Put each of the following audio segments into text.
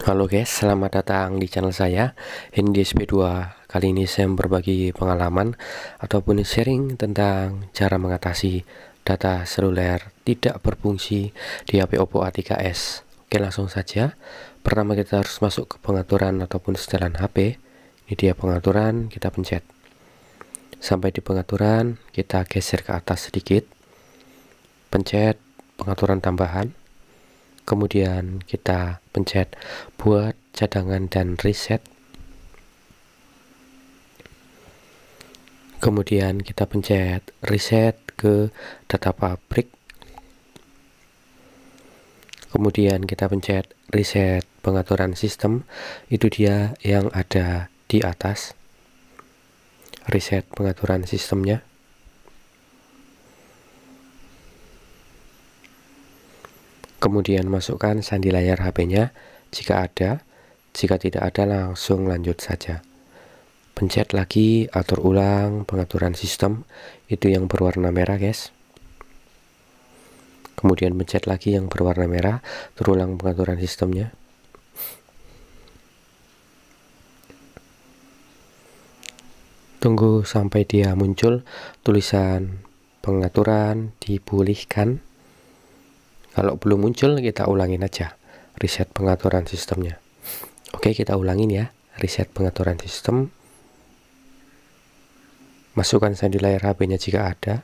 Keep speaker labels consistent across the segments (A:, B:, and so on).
A: Halo guys, selamat datang di channel saya NDSP2 Kali ini saya berbagi pengalaman ataupun sharing tentang cara mengatasi data seluler tidak berfungsi di HP Oppo A3s Oke langsung saja, pertama kita harus masuk ke pengaturan ataupun setelan HP Ini dia pengaturan, kita pencet Sampai di pengaturan, kita geser ke atas sedikit Pencet pengaturan tambahan kemudian kita pencet buat cadangan dan reset kemudian kita pencet reset ke data pabrik kemudian kita pencet reset pengaturan sistem itu dia yang ada di atas reset pengaturan sistemnya Kemudian masukkan sandi layar HP-nya jika ada, jika tidak ada langsung lanjut saja. Pencet lagi atur ulang pengaturan sistem itu yang berwarna merah guys. Kemudian pencet lagi yang berwarna merah, terulang pengaturan sistemnya. Tunggu sampai dia muncul tulisan pengaturan dipulihkan. Kalau belum muncul, kita ulangin aja. Reset pengaturan sistemnya. Oke, kita ulangin ya. Reset pengaturan sistem. Masukkan sandi layar HP-nya jika ada.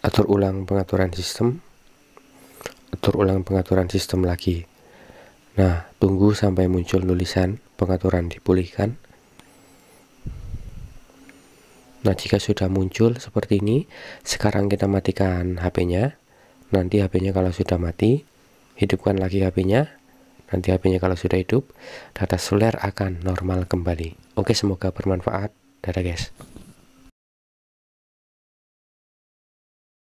A: Atur ulang pengaturan sistem. Atur ulang pengaturan sistem lagi. Nah, tunggu sampai muncul tulisan pengaturan dipulihkan. Nah, jika sudah muncul seperti ini, sekarang kita matikan HP-nya nanti HP-nya kalau sudah mati, hidupkan lagi HP-nya, nanti HP-nya kalau sudah hidup, data seluler akan normal kembali. Oke, semoga bermanfaat. Dadah guys.